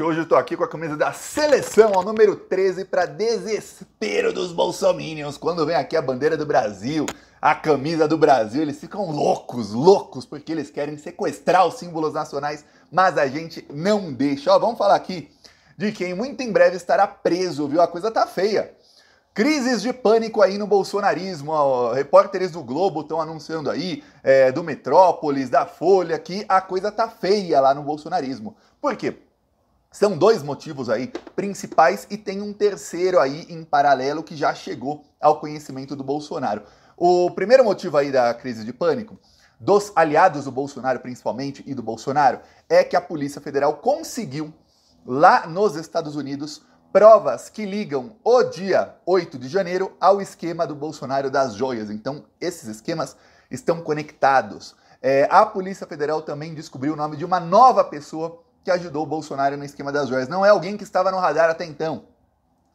Hoje eu tô aqui com a camisa da seleção, ao número 13, para desespero dos bolsominions. Quando vem aqui a bandeira do Brasil, a camisa do Brasil, eles ficam loucos, loucos, porque eles querem sequestrar os símbolos nacionais, mas a gente não deixa. Ó, vamos falar aqui de quem muito em breve estará preso, viu? A coisa tá feia. Crises de pânico aí no bolsonarismo. Ó, repórteres do Globo estão anunciando aí, é, do Metrópolis, da Folha, que a coisa tá feia lá no bolsonarismo. Por quê? São dois motivos aí principais e tem um terceiro aí em paralelo que já chegou ao conhecimento do Bolsonaro. O primeiro motivo aí da crise de pânico, dos aliados do Bolsonaro principalmente e do Bolsonaro, é que a Polícia Federal conseguiu lá nos Estados Unidos provas que ligam o dia 8 de janeiro ao esquema do Bolsonaro das joias. Então, esses esquemas estão conectados. É, a Polícia Federal também descobriu o nome de uma nova pessoa que ajudou o Bolsonaro no esquema das joias. Não é alguém que estava no radar até então.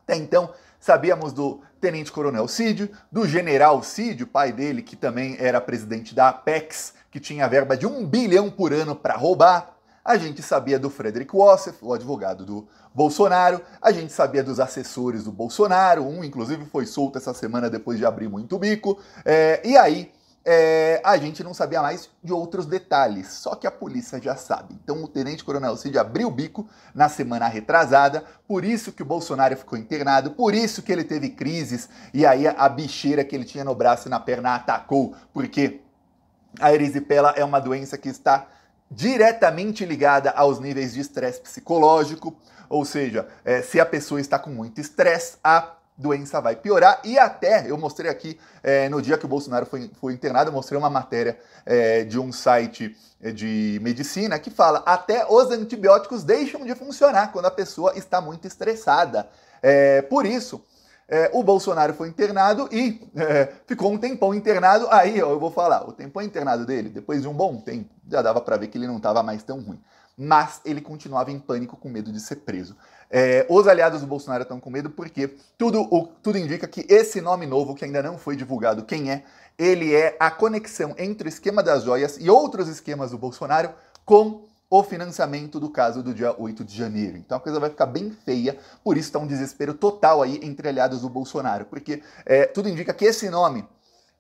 Até então, sabíamos do Tenente Coronel Cid, do General Cídio, pai dele, que também era presidente da Apex, que tinha verba de um bilhão por ano para roubar. A gente sabia do Frederick Wassef, o advogado do Bolsonaro. A gente sabia dos assessores do Bolsonaro. Um, inclusive, foi solto essa semana depois de abrir muito bico. É, e aí, é, a gente não sabia mais de outros detalhes, só que a polícia já sabe. Então o Tenente Coronel Cid abriu o bico na semana retrasada, por isso que o Bolsonaro ficou internado, por isso que ele teve crises, e aí a bicheira que ele tinha no braço e na perna atacou, porque a erisipela é uma doença que está diretamente ligada aos níveis de estresse psicológico, ou seja, é, se a pessoa está com muito estresse, a doença vai piorar e até eu mostrei aqui é, no dia que o Bolsonaro foi, foi internado, eu mostrei uma matéria é, de um site é, de medicina que fala até os antibióticos deixam de funcionar quando a pessoa está muito estressada. É, por isso, é, o Bolsonaro foi internado e é, ficou um tempão internado. Aí ó, eu vou falar, o tempo internado dele, depois de um bom tempo, já dava para ver que ele não estava mais tão ruim. Mas ele continuava em pânico com medo de ser preso. É, os aliados do Bolsonaro estão com medo porque tudo, o, tudo indica que esse nome novo, que ainda não foi divulgado quem é, ele é a conexão entre o esquema das joias e outros esquemas do Bolsonaro com o financiamento do caso do dia 8 de janeiro. Então a coisa vai ficar bem feia, por isso está um desespero total aí entre aliados do Bolsonaro, porque é, tudo indica que esse nome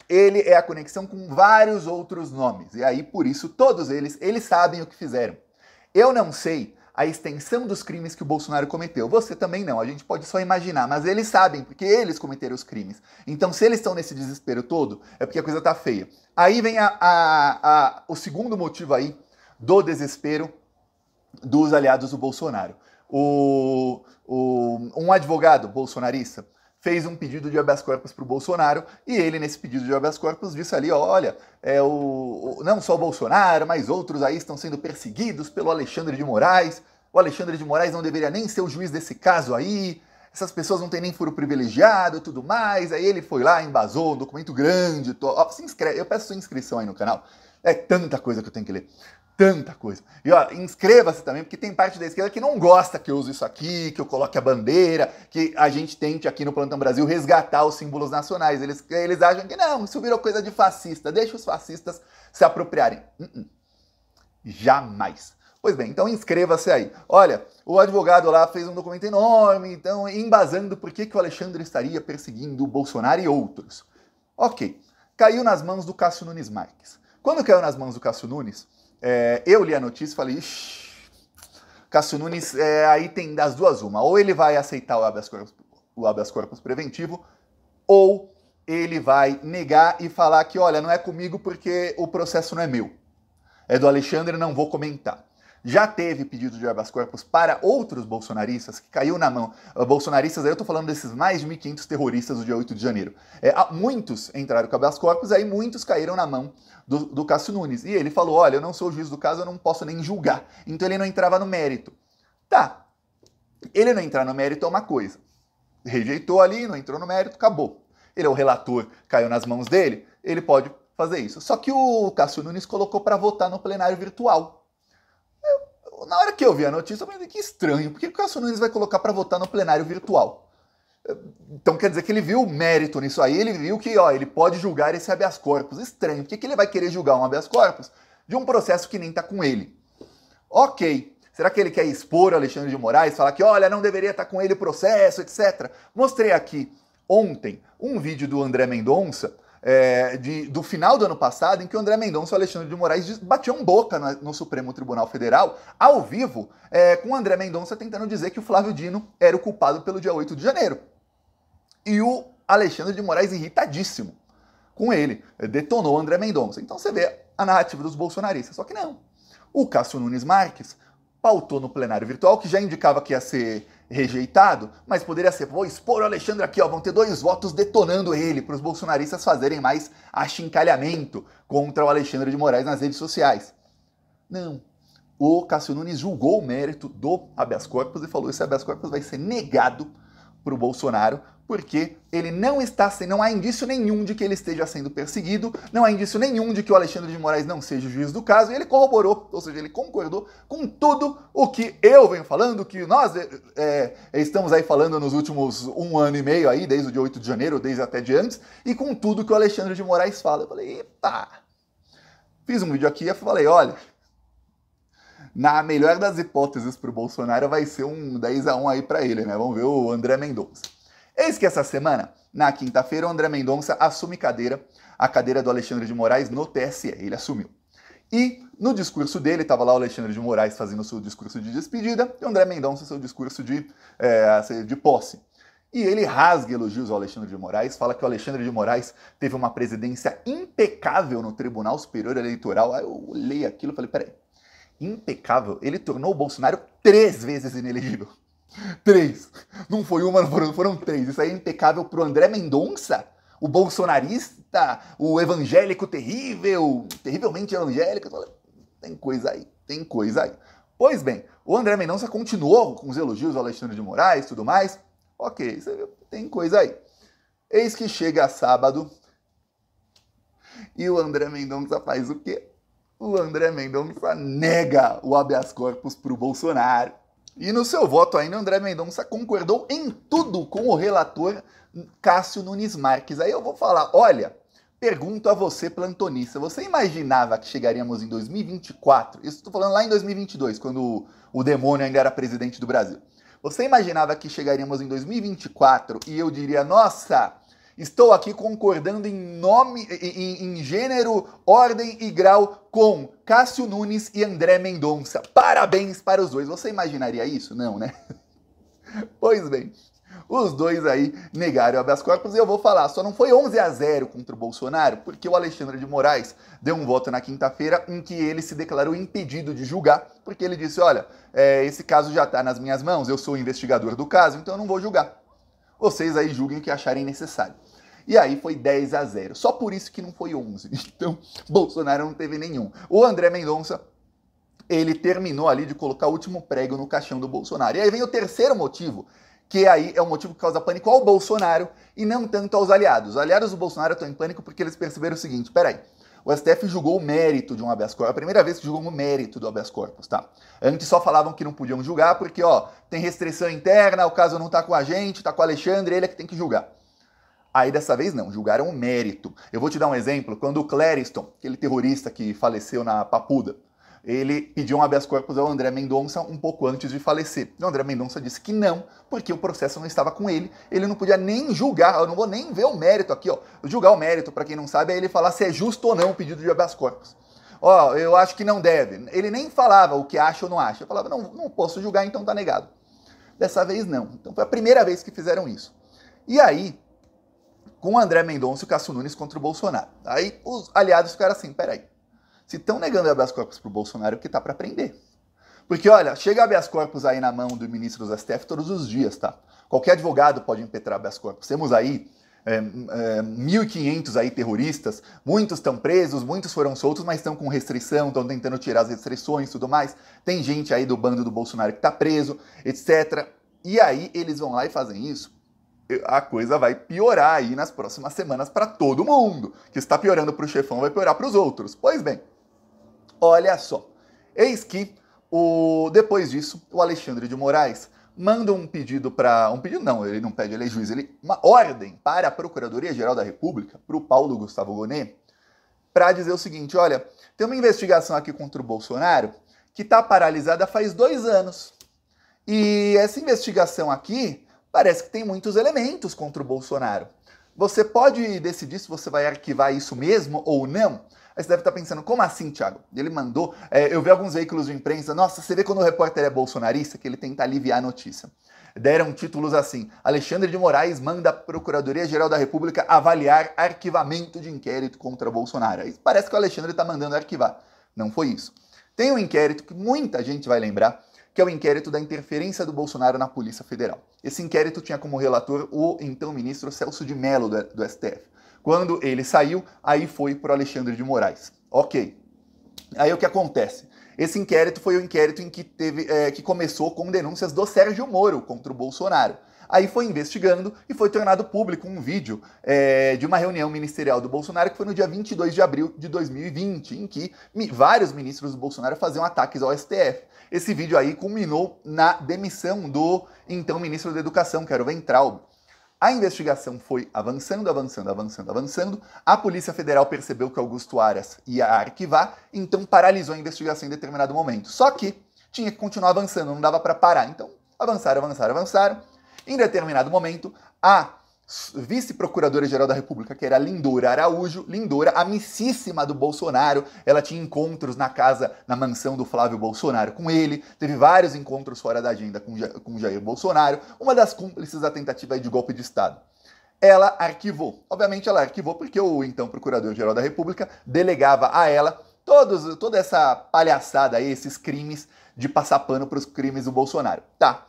ele é a conexão com vários outros nomes. E aí, por isso, todos eles, eles sabem o que fizeram. Eu não sei a extensão dos crimes que o Bolsonaro cometeu. Você também não, a gente pode só imaginar, mas eles sabem, porque eles cometeram os crimes. Então, se eles estão nesse desespero todo, é porque a coisa tá feia. Aí vem a, a, a, o segundo motivo aí do desespero dos aliados do Bolsonaro. O, o, um advogado bolsonarista fez um pedido de habeas corpus para o Bolsonaro e ele, nesse pedido de habeas corpus, disse ali: olha, é o, não só o Bolsonaro, mas outros aí estão sendo perseguidos pelo Alexandre de Moraes. O Alexandre de Moraes não deveria nem ser o juiz desse caso aí. Essas pessoas não têm nem furo privilegiado e tudo mais. Aí ele foi lá, embasou um documento grande. Tô... Ó, se inscreve, eu peço sua inscrição aí no canal. É tanta coisa que eu tenho que ler tanta coisa. E ó, inscreva-se também, porque tem parte da esquerda que não gosta que eu use isso aqui, que eu coloque a bandeira, que a gente tente aqui no Plantão Brasil resgatar os símbolos nacionais. Eles, eles acham que não, isso virou coisa de fascista, deixa os fascistas se apropriarem. Uh -uh. Jamais. Pois bem, então inscreva-se aí. Olha, o advogado lá fez um documento enorme, então embasando por que, que o Alexandre estaria perseguindo o Bolsonaro e outros. Ok, caiu nas mãos do Cássio Nunes Marques. Quando caiu nas mãos do Cássio Nunes, é, eu li a notícia e falei, ixi, Cássio Nunes, é, aí tem das duas uma. Ou ele vai aceitar o habeas corpus, o habeas corpus preventivo, ou ele vai negar e falar que, olha, não é comigo porque o processo não é meu. É do Alexandre, não vou comentar já teve pedido de habeas corpus para outros bolsonaristas, que caiu na mão. Ah, bolsonaristas, aí eu estou falando desses mais de 1.500 terroristas do dia 8 de janeiro. É, ah, muitos entraram com habeas corpus, aí muitos caíram na mão do, do Cássio Nunes. E ele falou: olha, eu não sou o juiz do caso, eu não posso nem julgar. Então ele não entrava no mérito. Tá. Ele não entrar no mérito é uma coisa. Rejeitou ali, não entrou no mérito, acabou. Ele é o relator, caiu nas mãos dele, ele pode fazer isso. Só que o Cássio Nunes colocou para votar no plenário virtual na hora que eu vi a notícia, eu falei que estranho, por que o Cássio Nunes vai colocar para votar no plenário virtual? Então quer dizer que ele viu mérito nisso aí, ele viu que ó, ele pode julgar esse habeas corpus. Estranho, por que, que ele vai querer julgar um habeas corpus de um processo que nem está com ele? Ok, será que ele quer expor Alexandre de Moraes, falar que olha, não deveria estar tá com ele o processo, etc? Mostrei aqui ontem um vídeo do André Mendonça é, de, do final do ano passado, em que o André Mendonça e o Alexandre de Moraes batiam boca no, no Supremo Tribunal Federal, ao vivo, é, com o André Mendonça tentando dizer que o Flávio Dino era o culpado pelo dia 8 de janeiro. E o Alexandre de Moraes irritadíssimo com ele, detonou o André Mendonça. Então você vê a narrativa dos bolsonaristas, só que não. O Cássio Nunes Marques pautou no plenário virtual, que já indicava que ia ser rejeitado, mas poderia ser, vou expor o Alexandre aqui, ó, vão ter dois votos detonando ele, para os bolsonaristas fazerem mais achincalhamento contra o Alexandre de Moraes nas redes sociais. Não. O Cássio Nunes julgou o mérito do habeas corpus e falou: esse habeas corpus vai ser negado para o Bolsonaro, porque ele não está sem, não há indício nenhum de que ele esteja sendo perseguido, não há indício nenhum de que o Alexandre de Moraes não seja o juiz do caso, e ele corroborou, ou seja, ele concordou com tudo o que eu venho falando, que nós é, estamos aí falando nos últimos um ano e meio aí, desde o dia 8 de janeiro, desde até de antes, e com tudo que o Alexandre de Moraes fala. Eu falei, epa! Fiz um vídeo aqui e falei, olha, na melhor das hipóteses para o Bolsonaro, vai ser um 10 a 1 aí para ele, né? Vamos ver o André Mendonça. Eis que essa semana, na quinta-feira, o André Mendonça assume cadeira, a cadeira do Alexandre de Moraes no TSE. Ele assumiu. E no discurso dele, estava lá o Alexandre de Moraes fazendo o seu discurso de despedida e o André Mendonça seu discurso de, é, de posse. E ele rasga elogios ao Alexandre de Moraes, fala que o Alexandre de Moraes teve uma presidência impecável no Tribunal Superior Eleitoral. Aí eu olhei aquilo e falei: peraí, impecável, ele tornou o Bolsonaro três vezes inelegível. Três. Não foi uma, foram, foram três. Isso aí é impecável pro André Mendonça, o bolsonarista, o evangélico terrível, terrivelmente evangélico. Tem coisa aí, tem coisa aí. Pois bem, o André Mendonça continuou com os elogios ao Alexandre de Moraes e tudo mais. Ok, tem coisa aí. Eis que chega sábado e o André Mendonça faz o quê? o André Mendonça nega o habeas corpus para o Bolsonaro. E no seu voto ainda, André Mendonça concordou em tudo com o relator Cássio Nunes Marques. Aí eu vou falar, olha, pergunto a você, plantonista, você imaginava que chegaríamos em 2024? Isso estou falando lá em 2022, quando o demônio ainda era presidente do Brasil. Você imaginava que chegaríamos em 2024 e eu diria, nossa, Estou aqui concordando em nome, em, em, gênero, ordem e grau com Cássio Nunes e André Mendonça. Parabéns para os dois. Você imaginaria isso? Não, né? Pois bem, os dois aí negaram o habeas corpus e eu vou falar. Só não foi 11 a 0 contra o Bolsonaro, porque o Alexandre de Moraes deu um voto na quinta-feira em que ele se declarou impedido de julgar, porque ele disse: olha, é, esse caso já está nas minhas mãos, eu sou o investigador do caso, então eu não vou julgar. Vocês aí julguem o que acharem necessário. E aí foi 10 a 0. Só por isso que não foi 11. Então, Bolsonaro não teve nenhum. O André Mendonça, ele terminou ali de colocar o último prego no caixão do Bolsonaro. E aí vem o terceiro motivo, que aí é o um motivo que causa pânico ao Bolsonaro e não tanto aos aliados. Os aliados do Bolsonaro estão em pânico porque eles perceberam o seguinte, peraí, o STF julgou o mérito de um habeas corpus. É a primeira vez que julgou o mérito do habeas corpus, tá? Antes só falavam que não podiam julgar porque, ó, tem restrição interna, o caso não tá com a gente, tá com o Alexandre, ele é que tem que julgar. Aí dessa vez não, julgaram o mérito. Eu vou te dar um exemplo. Quando o Clériston, aquele terrorista que faleceu na Papuda, ele pediu um habeas corpus ao André Mendonça um pouco antes de falecer. O André Mendonça disse que não, porque o processo não estava com ele, ele não podia nem julgar, eu não vou nem ver o mérito aqui, ó. Julgar o mérito, para quem não sabe, é ele falar se é justo ou não o pedido de habeas corpus. Ó, eu acho que não deve. Ele nem falava o que acha ou não acha. Ele falava, não, não posso julgar, então tá negado. Dessa vez não. Então foi a primeira vez que fizeram isso. E aí, com o André Mendonça e o Cássio Nunes contra o Bolsonaro. Aí os aliados ficaram assim, peraí, se estão negando habeas corpus para o Bolsonaro, que tá para prender. Porque, olha, chega habeas corpus aí na mão do ministro dos STF todos os dias, tá? Qualquer advogado pode impetrar habeas corpus. Temos aí é, é, 1.500 aí terroristas, muitos estão presos, muitos foram soltos, mas estão com restrição, estão tentando tirar as restrições e tudo mais. Tem gente aí do bando do Bolsonaro que está preso, etc. E aí eles vão lá e fazem isso. A coisa vai piorar aí nas próximas semanas para todo mundo. Que está piorando para o chefão, vai piorar para os outros. Pois bem, Olha só. Eis que o depois disso, o Alexandre de Moraes manda um pedido para um pedido não, ele não pede, ele é juiz, ele uma ordem para a Procuradoria Geral da República, para o Paulo Gustavo Gonet, para dizer o seguinte: olha, tem uma investigação aqui contra o Bolsonaro que está paralisada faz dois anos. E essa investigação aqui parece que tem muitos elementos contra o Bolsonaro. Você pode decidir se você vai arquivar isso mesmo ou não. Aí você deve estar tá pensando, como assim, Thiago? Ele mandou, é, eu vi alguns veículos de imprensa, nossa, você vê quando o repórter é bolsonarista que ele tenta aliviar a notícia. Deram títulos assim: Alexandre de Moraes manda a Procuradoria-Geral da República avaliar arquivamento de inquérito contra Bolsonaro. Aí parece que o Alexandre está mandando arquivar. Não foi isso. Tem um inquérito que muita gente vai lembrar, que é o inquérito da interferência do Bolsonaro na Polícia Federal. Esse inquérito tinha como relator o então ministro Celso de Mello do STF. Quando ele saiu, aí foi para o Alexandre de Moraes. Ok. Aí o que acontece? Esse inquérito foi o inquérito em que, teve, é, que começou com denúncias do Sérgio Moro contra o Bolsonaro. Aí foi investigando e foi tornado público um vídeo é, de uma reunião ministerial do Bolsonaro que foi no dia 22 de abril de 2020, em que vários ministros do Bolsonaro faziam ataques ao STF. Esse vídeo aí culminou na demissão do então ministro da Educação, que era o Ventral. A investigação foi avançando, avançando, avançando, avançando. A Polícia Federal percebeu que Augusto Aras ia arquivar, então paralisou a investigação em determinado momento. Só que tinha que continuar avançando, não dava para parar. Então, avançaram, avançaram, avançaram. Em determinado momento, a vice-procuradora-geral da República, que era Lindora Araújo, Lindora, amicíssima do Bolsonaro, ela tinha encontros na casa, na mansão do Flávio Bolsonaro com ele, teve vários encontros fora da agenda com, com Jair Bolsonaro, uma das cúmplices da tentativa de golpe de Estado. Ela arquivou. Obviamente, ela arquivou porque o então Procurador-Geral da República delegava a ela todos, toda essa palhaçada aí, esses crimes de passar pano para os crimes do Bolsonaro. Tá,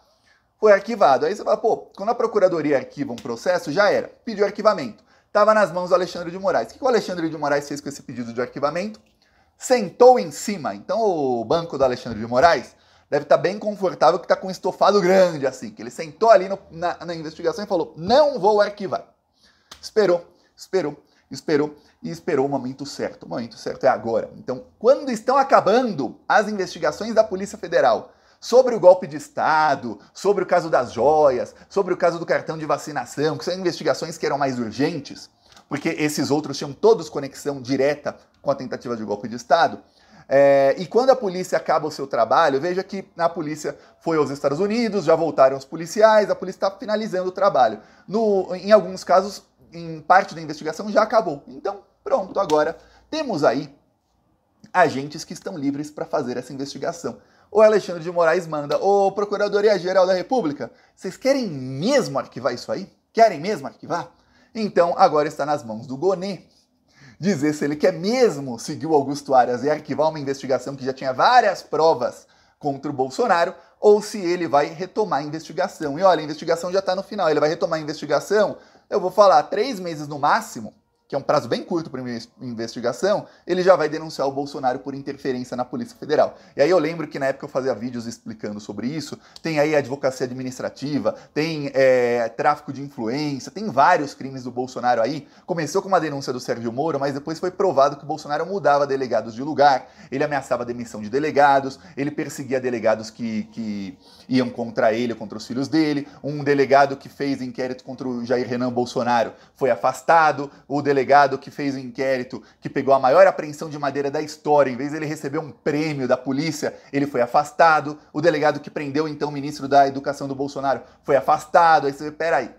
foi arquivado. Aí você fala, pô, quando a procuradoria arquiva um processo, já era, pediu arquivamento. Estava nas mãos do Alexandre de Moraes. O que o Alexandre de Moraes fez com esse pedido de arquivamento? Sentou em cima. Então o banco do Alexandre de Moraes deve estar tá bem confortável, que está com um estofado grande, assim, que ele sentou ali no, na, na investigação e falou: não vou arquivar. Esperou, esperou, esperou e esperou o momento certo. O momento certo é agora. Então, quando estão acabando as investigações da Polícia Federal sobre o golpe de Estado, sobre o caso das joias, sobre o caso do cartão de vacinação, que são investigações que eram mais urgentes, porque esses outros tinham todos conexão direta com a tentativa de golpe de Estado. É, e quando a polícia acaba o seu trabalho, veja que a polícia foi aos Estados Unidos, já voltaram os policiais, a polícia está finalizando o trabalho. No, em alguns casos, em parte da investigação já acabou. Então, pronto, agora temos aí agentes que estão livres para fazer essa investigação o Alexandre de Moraes manda, ô Procuradoria-Geral da República, vocês querem mesmo arquivar isso aí? Querem mesmo arquivar? Então agora está nas mãos do Gonê dizer se ele quer mesmo seguir o Augusto Arias e arquivar uma investigação que já tinha várias provas contra o Bolsonaro ou se ele vai retomar a investigação. E olha, a investigação já está no final, ele vai retomar a investigação, eu vou falar, três meses no máximo, que é um prazo bem curto para investigação, ele já vai denunciar o Bolsonaro por interferência na Polícia Federal. E aí eu lembro que na época eu fazia vídeos explicando sobre isso, tem aí advocacia administrativa, tem é, tráfico de influência, tem vários crimes do Bolsonaro aí. Começou com uma denúncia do Sérgio Moro, mas depois foi provado que o Bolsonaro mudava delegados de lugar, ele ameaçava a demissão de delegados, ele perseguia delegados que, que iam contra ele, contra os filhos dele, um delegado que fez inquérito contra o Jair Renan Bolsonaro foi afastado, o delegado delegado que fez o inquérito, que pegou a maior apreensão de madeira da história, em vez de ele receber um prêmio da polícia, ele foi afastado. O delegado que prendeu então o ministro da Educação do Bolsonaro foi afastado. Aí você vê, peraí,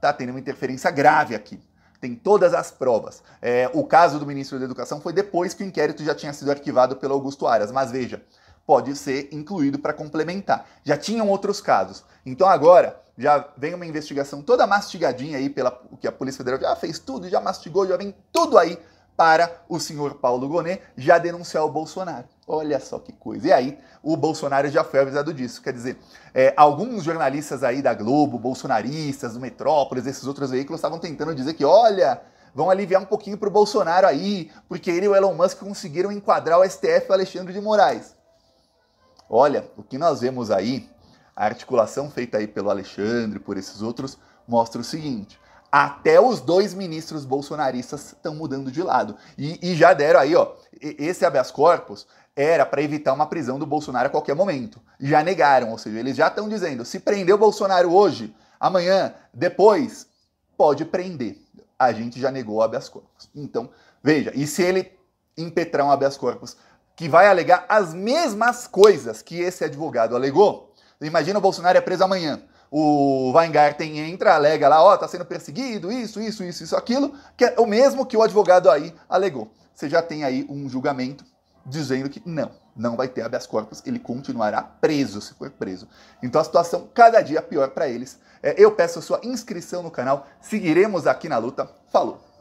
tá tendo uma interferência grave aqui tem todas as provas. É, o caso do ministro da Educação foi depois que o inquérito já tinha sido arquivado pelo Augusto Aras. Mas veja, pode ser incluído para complementar. Já tinham outros casos. Então agora já vem uma investigação toda mastigadinha aí pela que a Polícia Federal já fez tudo, já mastigou, já vem tudo aí para o senhor Paulo Gonet já denunciar o Bolsonaro. Olha só que coisa. E aí, o Bolsonaro já foi avisado disso. Quer dizer, é, alguns jornalistas aí da Globo, bolsonaristas, do Metrópolis, esses outros veículos, estavam tentando dizer que, olha, vão aliviar um pouquinho para o Bolsonaro aí, porque ele e o Elon Musk conseguiram enquadrar o STF e o Alexandre de Moraes. Olha, o que nós vemos aí, a articulação feita aí pelo Alexandre, por esses outros, mostra o seguinte: até os dois ministros bolsonaristas estão mudando de lado. E, e, já deram aí, ó, esse habeas corpus era para evitar uma prisão do Bolsonaro a qualquer momento. Já negaram, ou seja, eles já estão dizendo: se prender o Bolsonaro hoje, amanhã, depois, pode prender. A gente já negou o habeas corpus. Então, veja, e se ele impetrar um habeas corpus que vai alegar as mesmas coisas que esse advogado alegou. Imagina o Bolsonaro é preso amanhã. O Weingarten entra, alega lá, ó, oh, tá sendo perseguido, isso, isso, isso, isso, aquilo, que é o mesmo que o advogado aí alegou. Você já tem aí um julgamento dizendo que não, não vai ter habeas corpus, ele continuará preso se for preso. Então a situação cada dia pior para eles. É, eu peço a sua inscrição no canal, seguiremos aqui na luta. Falou!